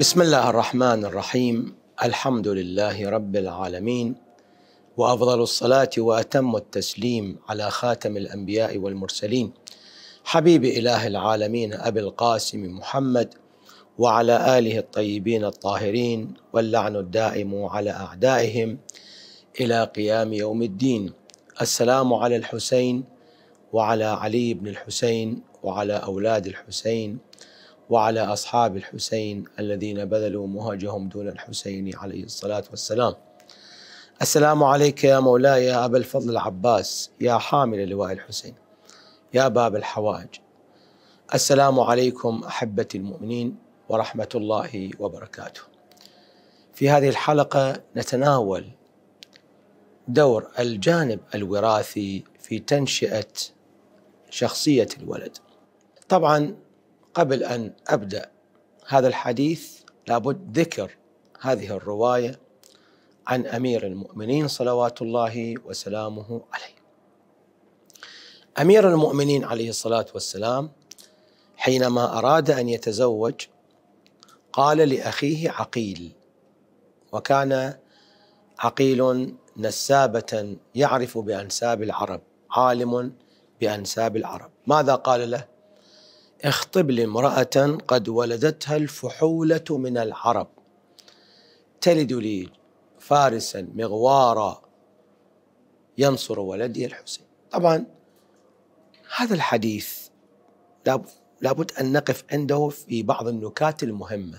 بسم الله الرحمن الرحيم الحمد لله رب العالمين وافضل الصلاه واتم التسليم على خاتم الانبياء والمرسلين حبيب اله العالمين ابي القاسم محمد وعلى اله الطيبين الطاهرين واللعن الدائم على اعدائهم الى قيام يوم الدين السلام على الحسين وعلى علي بن الحسين وعلى اولاد الحسين وعلى أصحاب الحسين الذين بذلوا مهجهم دون الحسين عليه الصلاة والسلام السلام عليك يا مولاي يا أبا الفضل العباس يا حامل لواء الحسين يا باب الحوائج السلام عليكم أحبة المؤمنين ورحمة الله وبركاته في هذه الحلقة نتناول دور الجانب الوراثي في تنشئة شخصية الولد طبعا قبل أن أبدأ هذا الحديث لابد ذكر هذه الرواية عن أمير المؤمنين صلوات الله وسلامه عليه أمير المؤمنين عليه الصلاة والسلام حينما أراد أن يتزوج قال لأخيه عقيل وكان عقيل نسابة يعرف بأنساب العرب عالم بأنساب العرب ماذا قال له اخطب لي امرأة قد ولدتها الفحولة من العرب تلد لي فارسا مغوارا ينصر ولدي الحسين طبعا هذا الحديث لابد أن نقف عنده في بعض النكات المهمة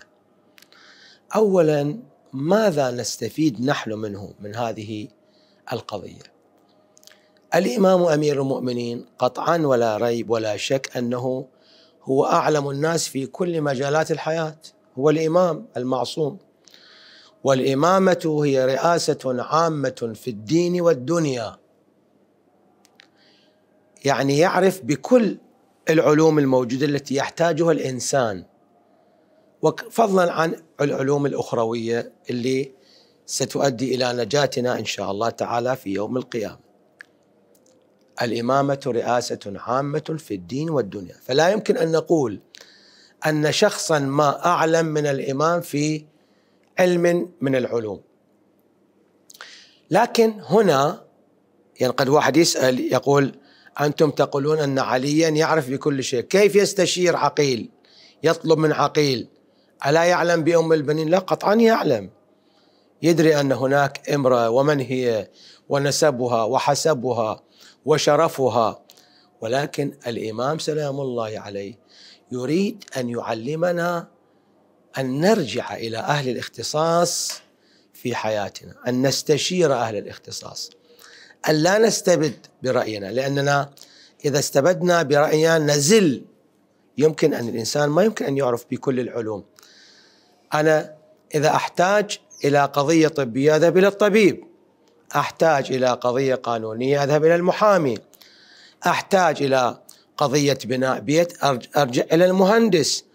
أولا ماذا نستفيد نحن منه من هذه القضية الإمام أمير المؤمنين قطعا ولا ريب ولا شك أنه هو أعلم الناس في كل مجالات الحياة هو الإمام المعصوم والإمامة هي رئاسة عامة في الدين والدنيا يعني يعرف بكل العلوم الموجودة التي يحتاجها الإنسان وفضلا عن العلوم الأخروية اللي ستؤدي إلى نجاتنا إن شاء الله تعالى في يوم القيامة الإمامة رئاسة عامة في الدين والدنيا فلا يمكن أن نقول أن شخصا ما أعلم من الإمام في علم من العلوم لكن هنا يعني قد واحد يسأل يقول أنتم تقولون أن عليا يعرف بكل شيء كيف يستشير عقيل يطلب من عقيل ألا يعلم بأم البنين لا قطعا يعلم يدري أن هناك امرأة ومن هي ونسبها وحسبها وشرفها ولكن الامام سلام الله عليه يريد ان يعلمنا ان نرجع الى اهل الاختصاص في حياتنا ان نستشير اهل الاختصاص ان لا نستبد براينا لاننا اذا استبدنا براينا نزل يمكن ان الانسان ما يمكن ان يعرف بكل العلوم انا اذا احتاج الى قضيه طبيه اذهب الى الطبيب احتاج الى قضيه قانونيه اذهب الى المحامي احتاج الى قضيه بناء بيت ارجع الى المهندس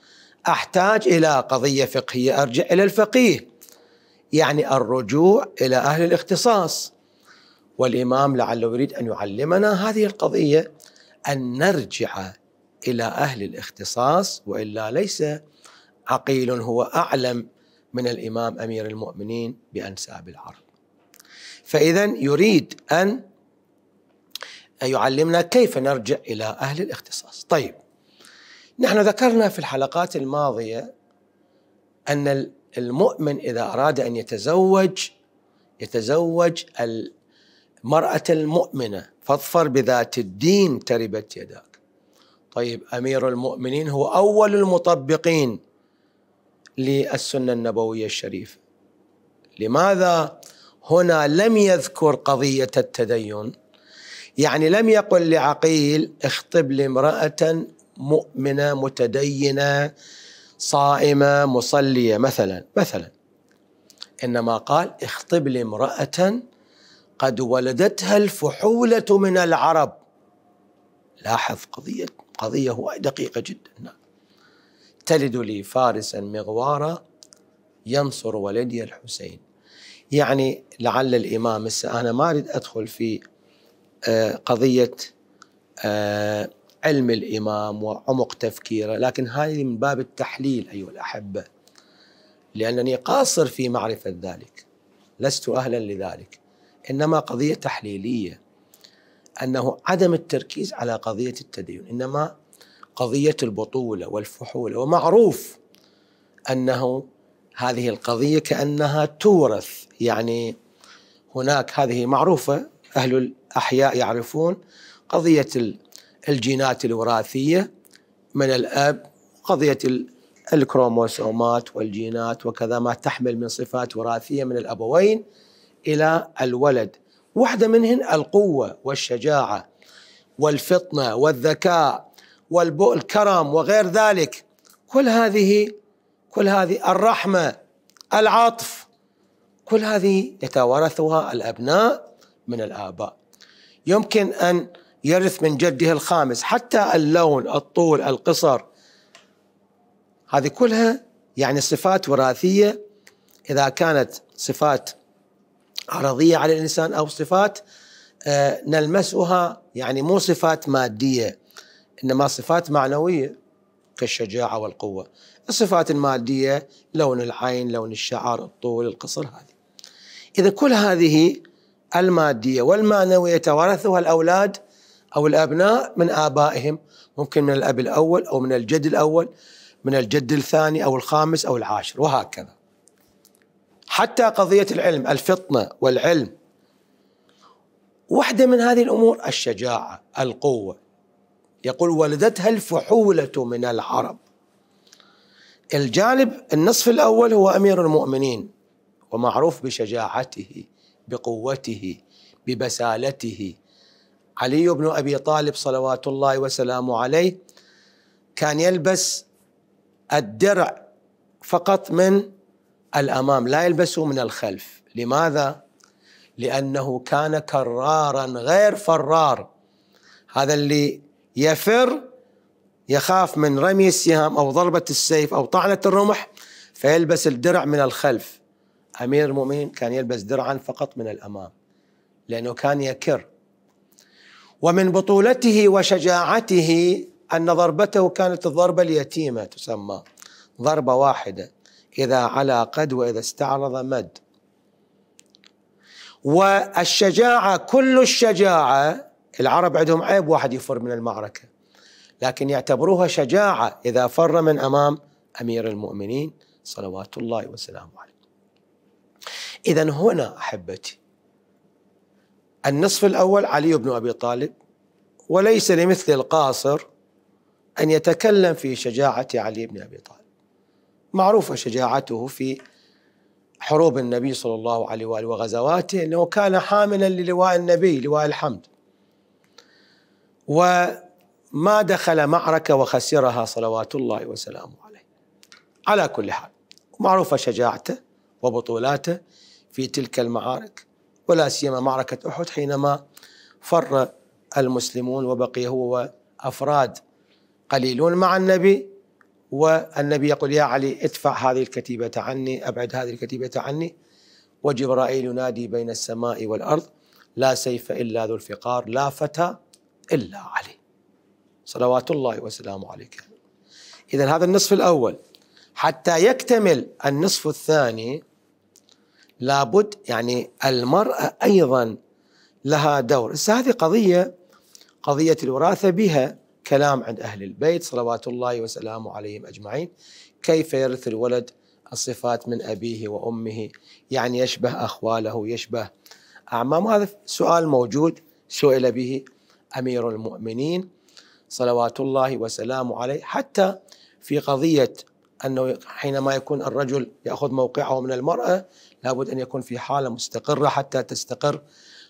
احتاج الى قضيه فقهيه ارجع الى الفقيه يعني الرجوع الى اهل الاختصاص والامام لعله يريد ان يعلمنا هذه القضيه ان نرجع الى اهل الاختصاص والا ليس عقيل هو اعلم من الامام امير المؤمنين بانساب العرب فإذا يريد أن يعلمنا كيف نرجع إلى أهل الاختصاص طيب نحن ذكرنا في الحلقات الماضية أن المؤمن إذا أراد أن يتزوج يتزوج المرأة المؤمنة فاظفر بذات الدين تربت يداك طيب أمير المؤمنين هو أول المطبقين للسنة النبوية الشريفة لماذا؟ هنا لم يذكر قضية التدين يعني لم يقل لعقيل اخطب لي امرأة مؤمنة متدينة صائمة مصلية مثلا مثلا إنما قال اخطب لي امرأة قد ولدتها الفحولة من العرب لاحظ قضية قضية دقيقة جدا تلد لي فارسا مغوارا ينصر ولدي الحسين يعني لعل الامام هسه انا ما اريد ادخل في آه، قضيه آه، علم الامام وعمق تفكيره لكن هذه من باب التحليل ايها الاحبه لانني قاصر في معرفه ذلك لست اهلا لذلك انما قضيه تحليليه انه عدم التركيز على قضيه التدين انما قضيه البطوله والفحوله ومعروف انه هذه القضية كأنها تورث يعني هناك هذه معروفة أهل الأحياء يعرفون قضية الجينات الوراثية من الأب قضية الكروموسومات والجينات وكذا ما تحمل من صفات وراثية من الأبوين إلى الولد واحدة منهن القوة والشجاعة والفطنة والذكاء والكرم وغير ذلك كل هذه كل هذه الرحمة العطف كل هذه يتوارثها الأبناء من الآباء يمكن أن يرث من جده الخامس حتى اللون الطول القصر هذه كلها يعني صفات وراثية إذا كانت صفات عرضية على الإنسان أو صفات آه، نلمسها يعني مو صفات مادية إنما صفات معنوية كالشجاعة والقوة الصفات المادية لون العين لون الشعر الطول القصر هذه إذا كل هذه المادية والمعنوية يتوارثها الأولاد أو الأبناء من آبائهم ممكن من الأب الأول أو من الجد الأول من الجد الثاني أو الخامس أو العاشر وهكذا حتى قضية العلم الفطنة والعلم واحدة من هذه الأمور الشجاعة القوة يقول ولدتها الفحولة من العرب الجانب النصف الأول هو أمير المؤمنين ومعروف بشجاعته بقوته ببسالته علي بن أبي طالب صلوات الله وسلامه عليه كان يلبس الدرع فقط من الأمام لا يلبسه من الخلف لماذا؟ لأنه كان كرارا غير فرار هذا اللي يفر يخاف من رمي السهام أو ضربة السيف أو طعنة الرمح فيلبس الدرع من الخلف أمير المؤمنين كان يلبس درعا فقط من الأمام لأنه كان يكر ومن بطولته وشجاعته أن ضربته كانت الضربة اليتيمة تسمى ضربة واحدة إذا على قد وإذا استعرض مد والشجاعة كل الشجاعة العرب عندهم عيب واحد يفر من المعركة لكن يعتبروها شجاعة إذا فر من أمام أمير المؤمنين صلوات الله وسلامه عليه إذا هنا أحبتي النصف الأول علي بن أبي طالب وليس لمثل القاصر أن يتكلم في شجاعة علي بن أبي طالب معروفة شجاعته في حروب النبي صلى الله عليه وآله وغزواته أنه كان حاملا للواء النبي لواء الحمد وما دخل معركة وخسرها صلوات الله وسلامه عليه على كل حال معروفة شجاعته وبطولاته في تلك المعارك ولا سيما معركة أحد حينما فر المسلمون وبقي هو وأفراد قليلون مع النبي والنبي يقول يا علي ادفع هذه الكتيبة عني أبعد هذه الكتيبة عني وجبرائيل ينادي بين السماء والأرض لا سيف إلا ذو الفقار لا فتى إلا علي صلوات الله وسلامه عليك إذا هذا النصف الأول حتى يكتمل النصف الثاني لابد يعني المرأة أيضا لها دور هذه قضية قضية الوراثة بها كلام عند أهل البيت صلوات الله وسلامه عليهم أجمعين كيف يرث الولد الصفات من أبيه وأمه يعني يشبه أخواله يشبه أعمامه هذا سؤال موجود سئل به أمير المؤمنين صلوات الله وسلامه عليه حتى في قضية أنه حينما يكون الرجل يأخذ موقعه من المرأة لابد أن يكون في حالة مستقرة حتى تستقر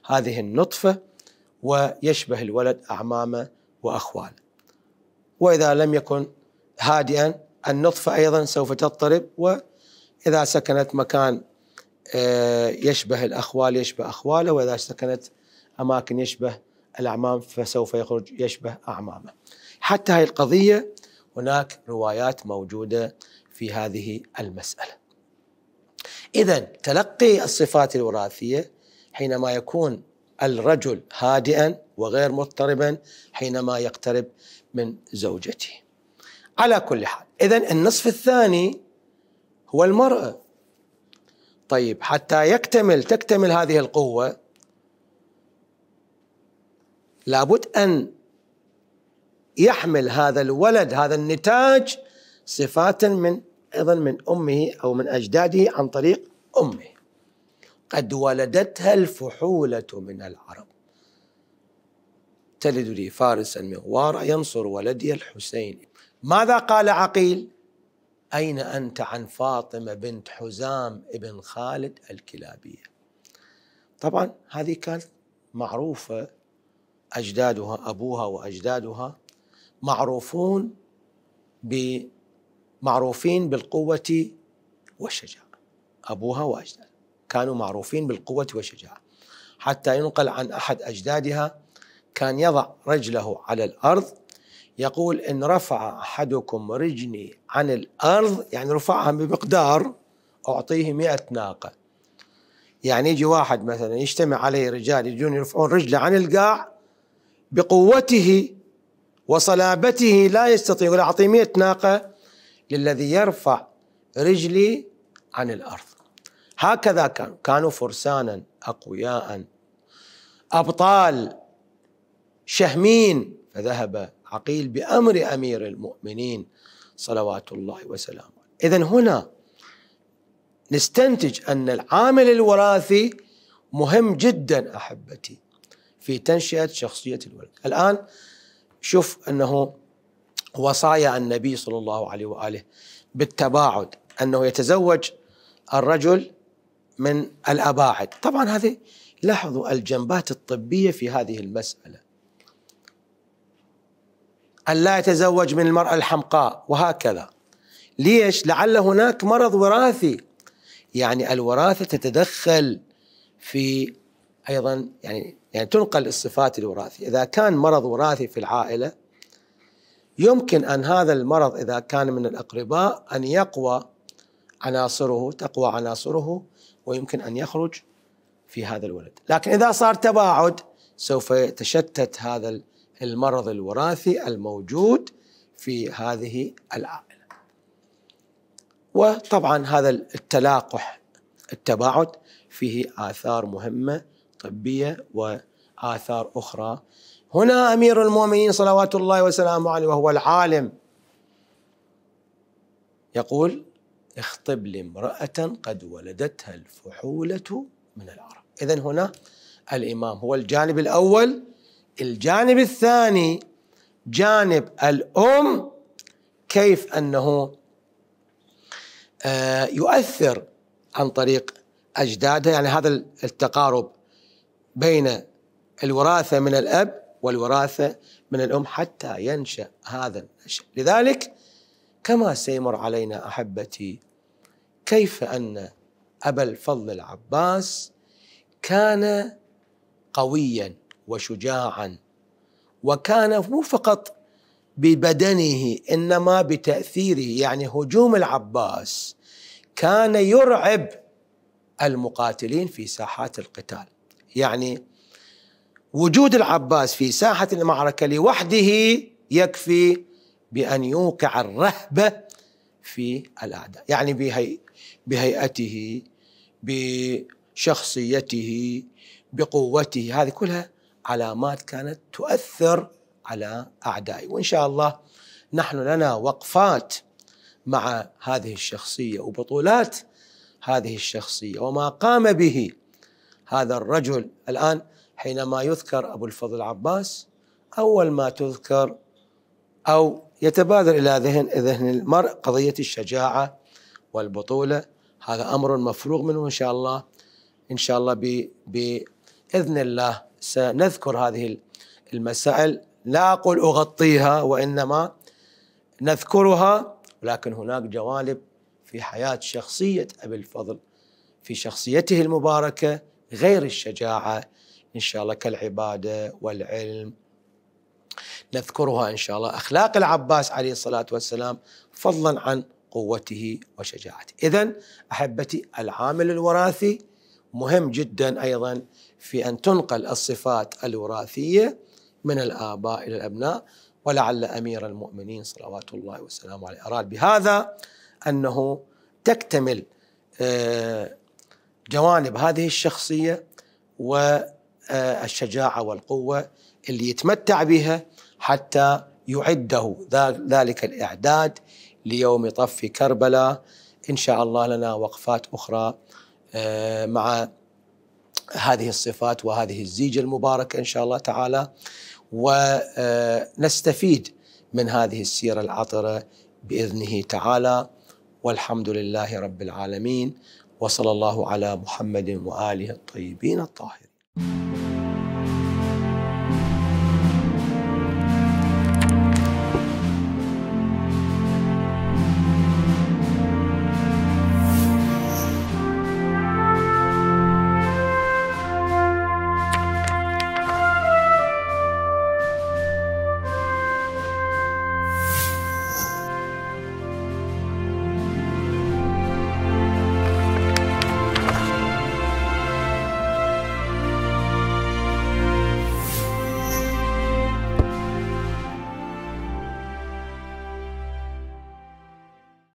هذه النطفة ويشبه الولد أعمامه وأخواله وإذا لم يكن هادئا النطفة أيضا سوف تضطرب وإذا سكنت مكان آه، يشبه الأخوال يشبه أخواله وإذا سكنت أماكن يشبه الأعمام فسوف يخرج يشبه أعمامه حتى هذه القضية هناك روايات موجودة في هذه المسألة إذا تلقي الصفات الوراثية حينما يكون الرجل هادئا وغير مضطربا حينما يقترب من زوجته على كل حال إذا النصف الثاني هو المرأة طيب حتى يكتمل تكتمل هذه القوة لابد أن يحمل هذا الولد هذا النتاج صفات من أيضا من أمه أو من أجداده عن طريق أمه قد ولدتها الفحولة من العرب تلد لي فارسا المغوار ينصر ولدي الحسين ماذا قال عقيل أين أنت عن فاطمة بنت حزام ابن خالد الكلابية طبعا هذه كانت معروفة أجدادها أبوها وأجدادها معروفون معروفين بالقوة والشجاعة أبوها وأجدادها كانوا معروفين بالقوة والشجاعة حتى ينقل عن أحد أجدادها كان يضع رجله على الأرض يقول إن رفع أحدكم رجلي عن الأرض يعني رفعها بمقدار أعطيه مئة ناقة يعني يجي واحد مثلا يجتمع عليه رجال يجون يرفعون رجله عن القاع بقوته وصلابته لا يستطيع يقول أعطي مئة ناقة للذي يرفع رجلي عن الأرض هكذا كانوا كانوا فرسانا أقوياء أبطال شهمين فذهب عقيل بأمر أمير المؤمنين صلوات الله وسلامه إذا هنا نستنتج أن العامل الوراثي مهم جدا أحبتي في تنشئة شخصية الولد الآن شوف أنه وصايا النبي صلى الله عليه وآله بالتباعد أنه يتزوج الرجل من الأباعد طبعا هذه لاحظوا الجنبات الطبية في هذه المسألة أن لا يتزوج من المرأة الحمقاء وهكذا ليش؟ لعل هناك مرض وراثي يعني الوراثة تتدخل في ايضا يعني يعني تنقل الصفات الوراثيه، اذا كان مرض وراثي في العائله يمكن ان هذا المرض اذا كان من الاقرباء ان يقوى عناصره تقوى عناصره ويمكن ان يخرج في هذا الولد، لكن اذا صار تباعد سوف يتشتت هذا المرض الوراثي الموجود في هذه العائله. وطبعا هذا التلاقح التباعد فيه آثار مهمة طبية وآثار أخرى هنا أمير المؤمنين صلوات الله وسلامه عليه وهو العالم يقول اخطب لي امرأة قد ولدتها الفحولة من العرب إذا هنا الإمام هو الجانب الأول الجانب الثاني جانب الأم كيف أنه آه، يؤثر عن طريق أجدادها يعني هذا التقارب بين الوراثة من الأب والوراثة من الأم حتى ينشأ هذا النشأ لذلك كما سيمر علينا أحبتي كيف أن أبا الفضل العباس كان قويا وشجاعا وكان مو فقط ببدنه انما بتاثيره يعني هجوم العباس كان يرعب المقاتلين في ساحات القتال يعني وجود العباس في ساحة المعركة لوحده يكفي بأن يوقع الرهبة في الأعداء يعني بهي بهيئته بشخصيته بقوته هذه كلها علامات كانت تؤثر على أعدائي وإن شاء الله نحن لنا وقفات مع هذه الشخصية وبطولات هذه الشخصية وما قام به هذا الرجل الآن حينما يذكر أبو الفضل العباس أول ما تذكر أو يتبادر إلى ذهن ذهن المرء قضية الشجاعة والبطولة هذا أمر مفروغ منه إن شاء الله إن شاء الله بإذن الله سنذكر هذه المسائل لا أقول أغطيها وإنما نذكرها ولكن هناك جوانب في حياة شخصية أبي الفضل في شخصيته المباركة غير الشجاعه ان شاء الله كالعباده والعلم نذكرها ان شاء الله اخلاق العباس عليه الصلاه والسلام فضلا عن قوته وشجاعته. اذا احبتي العامل الوراثي مهم جدا ايضا في ان تنقل الصفات الوراثيه من الاباء الى الابناء ولعل امير المؤمنين صلوات الله وسلامه عليه اراد بهذا انه تكتمل آه جوانب هذه الشخصيه والشجاعه والقوه اللي يتمتع بها حتى يعده ذلك الاعداد ليوم طف كربلاء ان شاء الله لنا وقفات اخرى آه، مع هذه الصفات وهذه الزيجه المباركه ان شاء الله تعالى ونستفيد آه، من هذه السيره العطره باذنه تعالى والحمد لله رب العالمين وصلى الله على محمد واله الطيبين الطاهرين